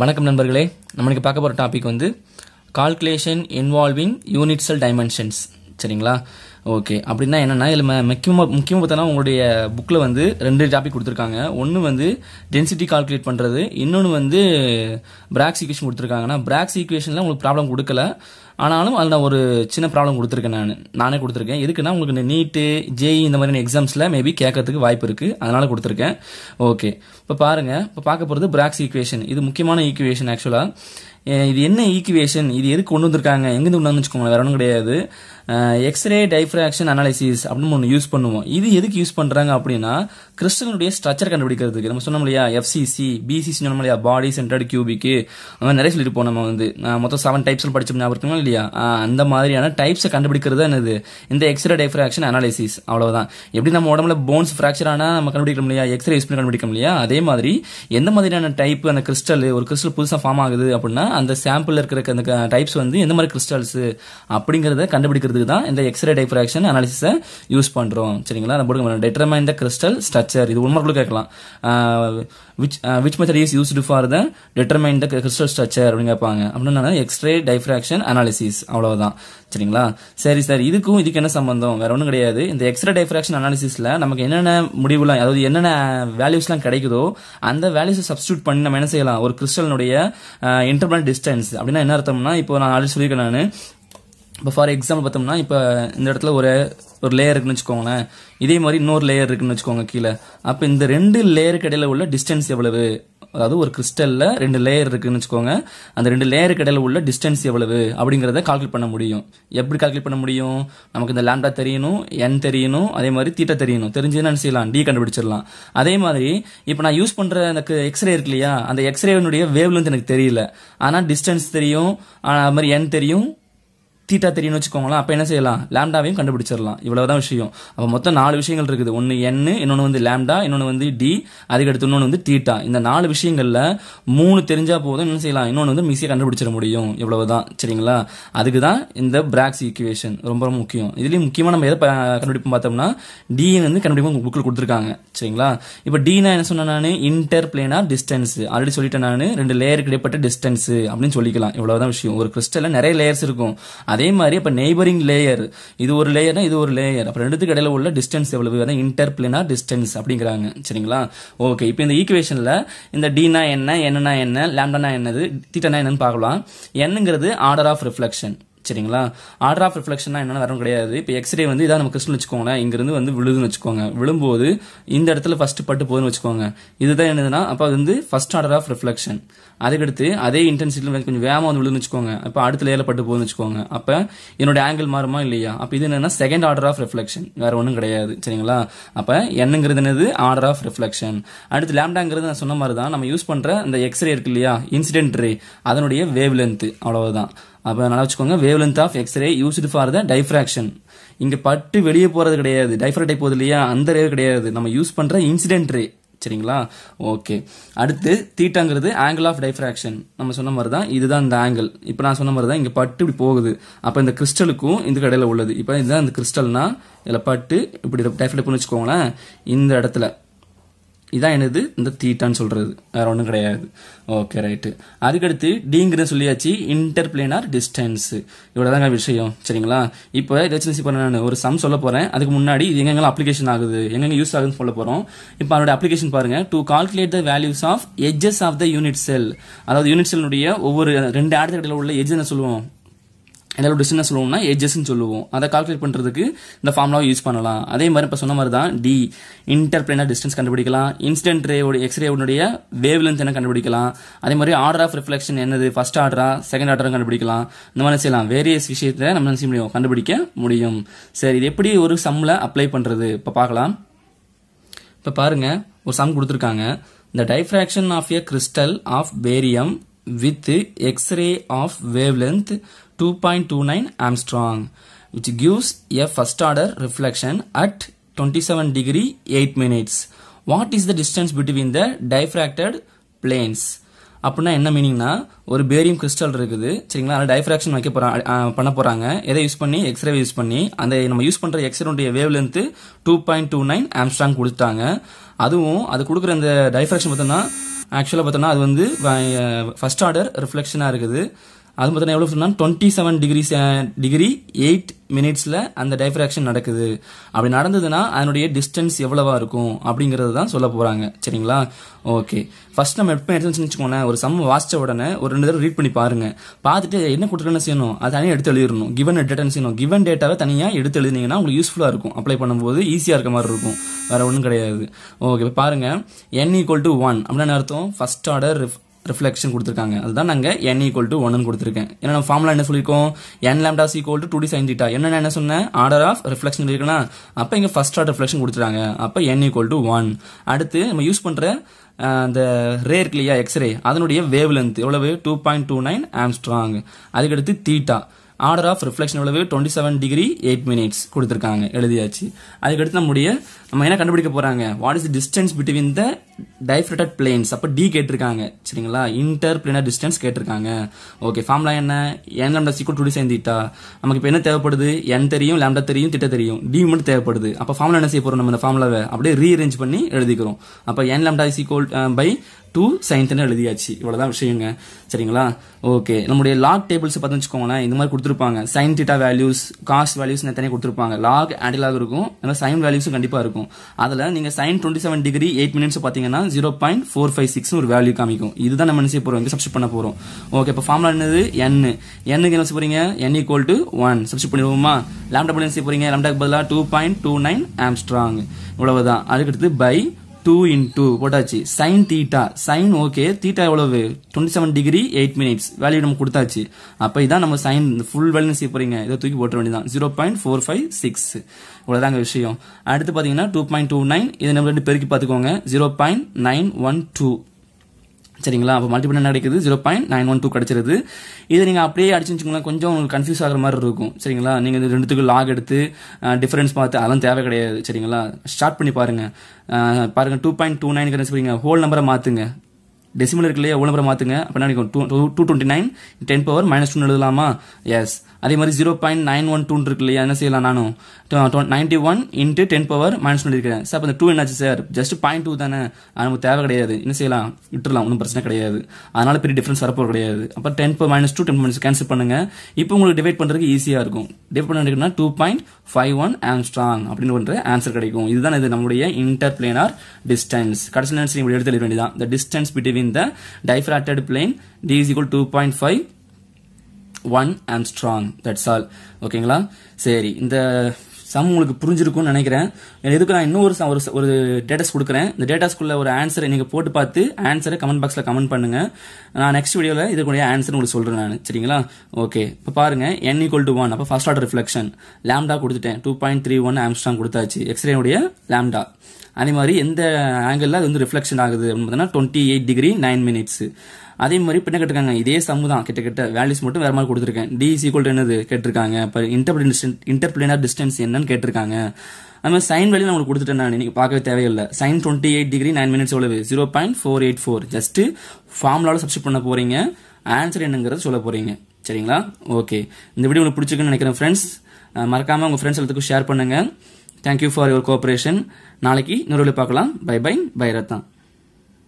வணக்கம் நண்பர்களே நம்மளுக்கு பார்க்க போகிற டாபிக் வந்து கால்குலேஷன் இன்வால்விங் யூனிட்ஸல் டைமென்ஷன்ஸ் சரிங்களா ஓகே அப்படின்னா என்னென்னா இதில் முக்கியமாக முக்கியமாக பார்த்தனா உங்களுடைய புக்கில் வந்து ரெண்டு டாபிக் கொடுத்துருக்காங்க ஒன்று வந்து டென்சிட்டி கால்குலேட் பண்ணுறது இன்னொன்று வந்து பிராக்ஸ் ஈக்குவேஷன் கொடுத்துருக்காங்கன்னா பிராக்ஸ் ஈக்குவேஷனில் உங்களுக்கு ப்ராப்ளம் கொடுக்கல ஆனாலும் அதில் ஒரு சின்ன ப்ராப்ளம் கொடுத்துருக்கேன் நான் நானே கொடுத்துருக்கேன் எதுக்குன்னா உங்களுக்கு நீட்டு ஜேஇ e இந்த மாதிரியான எக்ஸாம்ஸில் மேபி கேட்கறதுக்கு வாய்ப்பு இருக்குது அதனால் கொடுத்துருக்கேன் ஓகே இப்போ பாருங்கள் இப்போ பார்க்க போகிறது பிராக்ஸ் ஈக்குவேஷன் இது முக்கியமான ஈக்குவேஷன் ஆக்சுவலாக இது என்ன ஈக்குவேஷன் இது எதுக்கு கொண்டு வந்திருக்காங்க எங்கேருந்து கொண்டு வந்துச்சுக்கோங்களேன் வேற ஒன்றும் கிடையாது எக்ஸ்ரே டைஃப்ராக்ஷன் அனாலிசிஸ் அப்படின்னு ஒன்று யூஸ் பண்ணுவோம் இது எதுக்கு யூஸ் பண்ணுறாங்க அப்படின்னா கிறிஸ்டனுடைய ஸ்ட்ரக்சர் கண்டுபிடிக்கிறதுக்கு நம்ம சொன்னோம் இல்லையா எஃப்சிசி பிசிசி சொன்னோம் இல்லையா பாடி சென்டர்டு கியூபிக்கு அந்த மாதிரி நிறைய சொல்லியிருப்போம் நம்ம வந்து மொத்தம் செவன் டைப்ஸ் படிச்சோம் ஞாபகம் இல்லையா அந்த மாதிரியான டைப்ஸை கண்டுபிடிக்கிறது என்னது இந்த எக்ஸ்ரே டைஃப்ராக்ஷன் அனாலிசிஸ் அவ்வளோதான் எப்படி நம்ம உடம்புல போன்ஸ் ஃப்ராக்சர் ஆனால் நம்ம கண்டுபிடிக்க இல்லையா எக்ஸ்ரே யூஸ் பண்ணி கண்டுபிடிக்க இல்லையா அதே மாதிரி எந்த மாதிரியான டைப் அந்த கிறிஸ்டல் ஒரு கிறிஸ்டல் புதுசாக ஃபார்ம் ஆகுது அப்படின்னா அந்த சாம்பிள் இருக்கிற அந்த டைப்ஸ் வந்து எந்த மாதிரி கிறிஸ்டல்ஸு அப்படிங்கிறத கண்டுபிடிக்கிறதுக்கு தான் இந்த எக்ஸ்ரே டைஃப்ராக்ஷன் அனாலிசிஸை யூஸ் பண்ணுறோம் சரிங்களா நம்ம போடுங்க டெட்டர்மைன் த கிறிஸ்டல் ஸ்ட்ரக்சர் இது உண்மைக்குள்ள கேட்கலாம் which which method is used for the determine the crystal structure அப்படின்னு கேட்பாங்க அப்படின்னா எக்ஸ்ரே டைஃப்ராக்ஷன் அனாலிசிஸ் அவ்வளோதான் சரிங்களா சரி சார் இதுக்கும் இதுக்கு என்ன சம்பந்தம் வேற ஒன்றும் கிடையாது இந்த எக்ஸ்ரே டைஃப்ராக்ஷன் அனாலிசிஸில் நமக்கு என்னென்ன முடிவுலாம் அதாவது என்னென்ன வேல்யூஸ்லாம் கிடைக்குதோ அந்த வேல்யூஸை சப்ஸ்டியூட் பண்ணி நம்ம என்ன செய்யலாம் ஒரு கிறிஸ்டலினுடைய இன்டர்பிரன் இன்டர்னல் டிஸ்டன்ஸ் அப்படின்னா என்ன அர்த்தம்னா இப்போ நான் ஆல்ரெடி சொல்லியிருக்கேன் நான் இப்போ ஃபார் எக்ஸாம்பிள் பார்த்தோம்னா இப்போ இந்த இடத்துல ஒரு ஒரு லேயர் இருக்குன்னு வச்சுக்கோங்களேன் இதே மாதிரி இன்னொரு லேயர் இருக்குன்னு வச்சுக்கோங்க கீழே அப்போ இந்த ரெண்டு லேயருக்கு இடையில உள்ள டிஸ்டன்ஸ் எவ்வளவு அதாவது ஒரு கிறிஸ்டலில் ரெண்டு லேயர் இருக்குன்னு வச்சுக்கோங்க அந்த ரெண்டு லேயருக்கு இடையில உள்ள டிஸ்டன்ஸ் எவ்வளவு அப்படிங்கிறத கால்குலேட் பண்ண முடியும் எப்படி கால்குலேட் பண்ண முடியும் நமக்கு இந்த லேம்டா தெரியணும் என் தெரியணும் அதே மாதிரி தீட்டா தெரியணும் தெரிஞ்சுன்னு செய்யலாம் டி கண்டுபிடிச்சிடலாம் அதே மாதிரி இப்போ நான் யூஸ் பண்ணுற அந்த எக்ஸ்ரே இருக்கு இல்லையா அந்த எக்ஸ்ரேனுடைய வேவ்லேருந்து எனக்கு தெரியல ஆனால் டிஸ்டன்ஸ் தெரியும் அது மாதிரி என் தெரியும் தீட்டா தெரியும்னு வச்சுக்கோங்களேன் அப்போ என்ன செய்யலாம் லேம்டாவையும் கண்டுபிடிச்சிடலாம் இவ்வளவுதான் விஷயம் அப்போ மொத்தம் நாலு விஷயங்கள் இருக்குது ஒன்று என்னு இன்னொன்று வந்து லேம்டா இன்னொன்று வந்து டி அதுக்கடுத்து இன்னொன்று வந்து தீட்டா இந்த நாலு விஷயங்களில் மூணு தெரிஞ்சால் போதும் என்ன செய்யலாம் இன்னொன்று வந்து மிஸியாக கண்டுபிடிச்சிட முடியும் இவ்வளவுதான் சரிங்களா அதுக்கு தான் இந்த பிராக்ஸ் ஈக்குவேஷன் ரொம்ப ரொம்ப முக்கியம் இதுலேயும் முக்கியமாக நம்ம எதை கண்டுபிடிப்பு பார்த்தோம்னா டி வந்து கண்டுபிடிப்போம் புக்கில் கொடுத்துருக்காங்க சரிங்களா இப்போ டினா என்ன சொன்ன நான் இன்டர் பிளேனார் டிஸ்டன்ஸ் ஆல்ரெடி சொல்லிட்டேன் நான் ரெண்டு லேயருக்கு இடைப்பட்ட டிஸ்டன்ஸ் அப்படின்னு சொல்லிக்கலாம் இவ்வளவுதான் விஷயம் ஒரு கிறிஸ்டலில் நிறைய லேயர்ஸ் இருக்கும் அதே அதே மாதிரி இப்போ நெய்பரிங் லேயர் இது ஒரு லேயர்னா இது ஒரு லேயர் அப்போ ரெண்டுத்துக்கு இடையில உள்ள டிஸ்டன்ஸ் எவ்வளவு அதான் இன்டர்பிளினார் டிஸ்டன்ஸ் அப்படிங்கிறாங்க சரிங்களா ஓகே இப்போ இந்த ஈக்குவேஷனில் இந்த டினா என்ன என்னன்னா என்ன லேம்டானா என்னது தீட்டனா என்னன்னு பார்க்கலாம் என்னங்கிறது ஆர்டர் ஆஃப் ரிஃப்ளெக்ஷன் சரிங்களா ஆர்டர் ஆஃப் ரிஃப்ளெக்ஷன்னா என்னென்ன வரும் கிடையாது இப்போ எக்ஸ்ரே வந்து இதான் நம்ம கிருஷ்ணன் வச்சுக்கோங்களேன் இங்கிருந்து வந்து விழுதுன்னு வச்சுக்கோங்க விழும்போது இந்த இடத்துல ஃபஸ்ட்டு பட்டு போதுன்னு வச்சுக்கோங்க இதுதான் என்னதுன்னா அப்போ அது வந்து ஃபஸ்ட் ஆர்டர் ஆஃப் ரிஃப்ளெக்ஷன் அதுக்கடுத்து அதே இன்டென்சிட்டியில் கொஞ்சம் வேகமாக வந்து விழுதுன்னு வச்சுக்கோங்க இப்போ அடுத்த லேயில் பட்டு போதுன்னு வச்சுக்கோங்க அப்போ என்னோட ஆங்கிள் மாறுமா இல்லையா அப்போ இது என்னன்னா செகண்ட் ஆர்டர் ஆஃப் ரிஃப்ளெக்ஷன் வேறு ஒன்றும் கிடையாது சரிங்களா அப்போ என்னங்கிறது என்னது ஆர்டர் ஆஃப் ரிஃப்ளெக்ஷன் அடுத்து லேம்டாங்கிறது நான் சொன்ன மாதிரி தான் நம்ம யூஸ் பண்ணுற அந்த எக்ஸ்ரே இருக்கு இல்லையா இன்சிடென்ட் ரே அதனுடைய வேவ் லென்த்து அவ்வளவுதான் அப்போ நல்லா வச்சுக்கோங்க wavelength of X ray used for the diffraction இங்கே பட்டு வெளியே போகிறது கிடையாது டைஃப்ராக்ட் போகுது இல்லையா அந்த ரே கிடையாது நம்ம யூஸ் பண்ணுற இன்சிடென்ட் ரே சரிங்களா ஓகே அடுத்து தீட்டாங்கிறது ஆங்கிள் ஆஃப் டைஃப்ராக்ஷன் நம்ம சொன்ன மாதிரி தான் இதுதான் இந்த ஆங்கிள் இப்போ நான் சொன்ன மாதிரி தான் இங்கே பட்டு இப்படி போகுது அப்போ இந்த கிறிஸ்டலுக்கும் இந்த கடையில் உள்ளது இப்போ இதுதான் இந்த கிறிஸ்டல்னா இதில் பட்டு இப்படி டைஃப்ராக்ட் பண்ணி வச்சுக்கோங்களேன் இந்த இடத்துல இதான் எனது இந்த தீட்டான்னு சொல்கிறது வேறு ஒன்றும் கிடையாது ஓகே ரைட்டு அதுக்கடுத்து டிங்கிற சொல்லியாச்சு இன்டர்பிளேனார் டிஸ்டன்ஸு இவ்வளோ தாங்க விஷயம் சரிங்களா இப்போ ஏதாச்சும் பண்ண நான் ஒரு சம் சொல்ல போகிறேன் அதுக்கு முன்னாடி இது எங்கெங்கெல்லாம் அப்ளிகேஷன் ஆகுது எங்கெங்கே யூஸ் ஆகுதுன்னு சொல்ல போகிறோம் இப்போ அதோட அப்ளிகேஷன் பாருங்கள் to calculate the values of edges of the unit cell அதாவது யூனிட் செல்னுடைய ஒவ்வொரு ரெண்டு உள்ள எஜ்ஜுன்னு சொல்லுவோம் என்னோட டிஸ்டன்ஸ் சொல்லுவோம்னா எஜஸ்ன்னு சொல்லுவோம் அதை கால்குலேட் பண்ணுறதுக்கு இந்த ஃபார்முலாவை யூஸ் பண்ணலாம் அதே மாதிரி இப்போ சொன்ன மாதிரி தான் டி இன்டர்பிளேனர் டிஸ்டன்ஸ் கண்டுபிடிக்கலாம் இன்ஸ்டன்ட் ரேவோட எக்ஸ்ரேவுடைய வேவ் லென்த் என்ன கண்டுபிடிக்கலாம் அதே மாதிரி ஆர்டர் ஆஃப் ரிஃப்ளெக்ஷன் என்னது ஃபர்ஸ்ட் ஆர்டரா செகண்ட் ஆர்டரா கண்டுபிடிக்கலாம் இந்த மாதிரி செய்யலாம் வேரியஸ் விஷயத்தை நம்ம செய்ய முடியும் கண்டுபிடிக்க முடியும் சரி இது எப்படி ஒரு சம்மில் அப்ளை பண்ணுறது இப்போ பார்க்கலாம் இப்போ பாருங்கள் ஒரு சம் கொடுத்துருக்காங்க இந்த diffraction of a crystal of barium with X ray of wavelength 2.29 Armstrong which gives a first order reflection at 27 degree 8 minutes. What is the distance between the diffracted planes? அப்படின்னா என்ன மீனிங்னா ஒரு பேரியம் கிறிஸ்டல் இருக்குது சரிங்களா அதில் diffraction வைக்க போகிறாங்க பண்ண போகிறாங்க எதை யூஸ் பண்ணி எக்ஸ்ரே யூஸ் பண்ணி அந்த நம்ம யூஸ் பண்ணுற எக்ஸ்ரேனுடைய wavelength two point two nine Armstrong கொடுத்தாங்க அதுவும் அது கொடுக்குற அந்த டைஃப்ராக்ஷன் பார்த்தோம்னா ஆக்சுவலாக பார்த்தோம்னா அது வந்து ஃபஸ்ட் ஆர்டர் ரிஃப்ளெக்ஷனாக இருக்குது அது பார்த்தீங்கன்னா எவ்வளோ சொன்னால் twenty seven degree degree eight மினிட்ஸில் அந்த டைஃப்ராக்ஷன் நடக்குது அப்படி நடந்ததுன்னா அதனுடைய டிஸ்டன்ஸ் எவ்வளவா இருக்கும் அப்படிங்கிறது தான் சொல்ல போகிறாங்க சரிங்களா ஓகே ஃபர்ஸ்ட் நம்ம எப்போ எடுத்துன்னு வச்சுக்கோங்களேன் ஒரு சம் வாசித்த உடனே ஒரு ரெண்டு தடவை ரீட் பண்ணி பாருங்கள் பார்த்துட்டு என்ன கொடுத்துருக்கேன்னு செய்யணும் அதை தனியாக எடுத்து எழுதிடணும் கிவன் டேட்டன் செய்யணும் கிவன் டேட்டாவை தனியாக எடுத்து எழுதினீங்கன்னா உங்களுக்கு யூஸ்ஃபுல்லாக இருக்கும் அப்ளை பண்ணும்போது ஈஸியாக இருக்க மாதிரி இருக்கும் வேறு ஒன்றும் கிடையாது ஓகே இப்போ பாருங்கள் என் ஈக்குவல் டு ஒன் அப்படின்னா அர்த்தம் ஃபஸ்ட் ஆர்டர் ரிஃப்ளெக்ஷன் கொடுத்துருக்காங்க அதுதான் நாங்கள் என் ஈக்குவல் டு ஒன்னு கொடுத்துருக்கேன் ஏன்னா நம்ம ஃபார்முலா என்ன சொல்லியிருக்கோம் n lambda C equal to two D sine theta என்ன என்ன சொன்னேன் ஆர்டர் ஆஃப் ரிஃப்ளெக்ஷன் இருக்குன்னா அப்போ இங்கே ஃபர்ஸ்ட் ஆர்டர் ரிஃப்ளெக்ஷன் கொடுத்துருக்காங்க அப்போ என் ஈக்குவல் டு ஒன் அடுத்து நம்ம யூஸ் பண்ணுற அந்த ரே இருக்கு இல்லையா எக்ஸ்ரே அதனுடைய வேவ் லென்த் எவ்வளவு two point two nine Armstrong அதுக்கடுத்து தீட்டா ஆர்டர் ஆஃப் ரிஃப்ளெக்ஷன் எவ்வளவு twenty seven degree eight minutes கொடுத்துருக்காங்க எழுதியாச்சு அதுக்கடுத்து நம்முடைய நம்ம என்ன கண்டுபிடிக்க போகிறாங்க what is the distance between the diffracted planes அப்போ டி கேட்டிருக்காங்க சரிங்களா இன்டர் பிளேனர் டிஸ்டன்ஸ் கேட்டிருக்காங்க ஓகே ஃபார்ம்லாம் என்ன என் லேம்டா சீக்கிரம் டுடி சேர்ந்துட்டா நமக்கு இப்போ என்ன தேவைப்படுது என் தெரியும் லேம்டா தெரியும் திட்ட தெரியும் டி மட்டும் தேவைப்படுது அப்போ ஃபார்ம்லாம் என்ன செய்ய போகிறோம் நம்ம இந்த ஃபார்முலாவை அப்படியே ரீஅரேஞ்ச் பண்ணி எழுதிக்கிறோம் அப்போ n lambda is by two சயின்ஸ்னு எழுதியாச்சு இவ்வளோதான் விஷயங்க சரிங்களா ஓகே நம்முடைய லாக் டேபிள்ஸ் பார்த்து வச்சுக்கோங்களேன் இந்த மாதிரி கொடுத்துருப்பாங்க sine theta values cos values தனியாக கொடுத்துருப்பாங்க லாக் ஆண்டிலாக இருக்கும் சைன் வேல்யூஸும் கண்டிப்பாக இருக்கும் அதில் நீங்கள் sine twenty seven degree eight minutes பார்த்தீங்கன்னா பார்த்தீங்கன்னா zero point four five six ஒரு வேல்யூ காமிக்கும் இதுதான் நம்ம நினைச்சு போகிறோம் இங்கே பண்ண போகிறோம் ஓகே இப்போ ஃபார்முலா என்னது என் என்னுக்கு என்ன போகிறீங்க என் ஈக்குவல் டு ஒன் சப்ஸ்ட் பண்ணிடுவோமா லேம்டா என்ன செய்ய போகிறீங்க லேம்டாக்கு பதிலாக two point two nine arm Armstrong இவ்வளவுதான் அதுக்கடுத்து பை டூ இன்டூ போட்டாச்சு sine theta sine okay theta எவ்வளவு twenty seven degree eight minutes value நம்ம கொடுத்தாச்சு அப்போ இதான் நம்ம சைன் ஃபுல் வேல்யூ செய்ய போறீங்க இதை தூக்கி போட்ட வேண்டியதான் zero point four five six இவ்வளோதாங்க விஷயம் அடுத்து பார்த்தீங்கன்னா டூ பாயிண்ட் டூ நைன் இதை நம்ம ரெண்டு பெருக்கி பார்த்துக்கோங்க zero point nine one two சரிங்களா அப்போ மல்டிபிள் என்ன கிடைக்குது zero point nine one two கிடச்சிருது இதை நீங்கள் அப்படியே அடிச்சு கொஞ்சம் உங்களுக்கு கன்ஃபியூஸ் ஆகிற மாதிரி இருக்கும் சரிங்களா நீங்கள் இந்த ரெண்டுத்துக்கு லாக் எடுத்து டிஃபரன்ஸ் பார்த்து அதெல்லாம் தேவை கிடையாது சரிங்களா ஸ்டார்ட் பண்ணி பாருங்கள் பாருங்கள் டூ பாயிண்ட் டூ நைன் கிடைச்சிருக்கீங்க ஹோல் நம்பரை மாற்றுங்க டெசிமல் இருக்குல்லையே எவ்வளோ நம்பரை மாற்றுங்க அப்படின்னா two two twenty nine ten power minus டூன்னு எழுதலாமா எஸ் அதே மாதிரி ஜீரோ பாயிண்ட் நைன் ஒன் டூன்னு இருக்கு இல்லையா என்ன செய்யலாம் நானும் ninety one into ten power minus பண்ணியிருக்கிறேன் சார் அந்த டூ என்னாச்சு சார் ஜஸ்ட் பாயிண்ட் டூ தானே நமக்கு தேவை கிடையாது என்ன செய்யலாம் விட்டுலாம் ஒன்றும் பிரச்சனை கிடையாது அதனால பெரிய டிஃபரன்ஸ் வரப்போ கிடையாது அப்போ ten power minus two ten minus cancel பண்ணுங்க இப்போ உங்களுக்கு டிவைட் பண்ணுறதுக்கு ஈஸியாக இருக்கும் டிவைட் பண்ணுறதுனா two point five one Armstrong அப்படின்னு பண்ணுற ஆன்சர் கிடைக்கும் இதுதான் இது நம்முடைய இன்டர் பிளேனார் டிஸ்டன்ஸ் கடைசி நேரத்தில் எடுத்து வேண்டியதான் the distance between the diffracted plane D is equal to point five one Armstrong that's all ஓகேங்களா சரி இந்த சம் உங்களுக்கு புரிஞ்சிருக்கும்னு நினைக்கிறேன் இதுக்கு நான் இன்னும் ஒரு ஒரு டேட்டாஸ் கொடுக்குறேன் இந்த டேட்டாஸ்க்குள்ள ஒரு ஆன்சரை நீங்கள் போட்டு பார்த்து ஆன்சரை கமெண்ட் பாக்ஸில் கமெண்ட் பண்ணுங்க நான் நெக்ஸ்ட் வீடியோவில் இதுக்குடைய ஆன்சர் உங்களுக்கு சொல்கிறேன் நான் சரிங்களா ஓகே இப்போ பாருங்க என் ஈக்குவல் டு ஒன் அப்போ ஃபர்ஸ்ட் ஆர்டர் ரிஃப்ளெக்ஷன் லேம்டா கொடுத்துட்டேன் two point three one Armstrong கொடுத்தாச்சு எக்ஸ்ரேனுடைய லேம்டா அதே மாதிரி எந்த ஆங்கிளில் அது வந்து ரிஃப்ளெக்ஷன் ஆகுது அப்படின்னு பார்த்தீங்கன்னா twenty eight degree nine minutes அதே மாதிரி இப்போ என்ன கேட்டிருக்காங்க இதே சம்மு தான் கிட்ட வேல்யூஸ் மட்டும் வேறு மாதிரி கொடுத்துருக்கேன் டி ஈக்குவல் என்னது கேட்டிருக்காங்க இப்போ இன்டர்பிளின் இன்டர்பிளினர் டிஸ்டன்ஸ் என்னன்னு கேட்டிருக்காங்க அது மாதிரி சைன் வேல்யூ நான் உங்களுக்கு கொடுத்துட்டேன் நான் நீங்கள் பார்க்கவே தேவையில்லை sine twenty eight degree nine minutes எவ்வளவு zero point four eight four just ஃபார்முலாவில் சப்ஸ்கிரைப் பண்ண போகிறீங்க ஆன்சர் என்னங்கிறத சொல்ல போகிறீங்க சரிங்களா ஓகே இந்த வீடியோ உங்களுக்கு பிடிச்சிருக்குன்னு நினைக்கிறேன் ஃப்ரெண்ட்ஸ் மறக்காமல் உங்கள் ஃப்ரெண்ட்ஸ் எல்லாத்துக்கும் ஷேர் பண்ணுங்கள் தேங்க்யூ ஃபார் யுவர் கோஆப்ரேஷன் நாளைக்கு இன்னொரு பார்க்கலாம் பை பை பை ரத்னா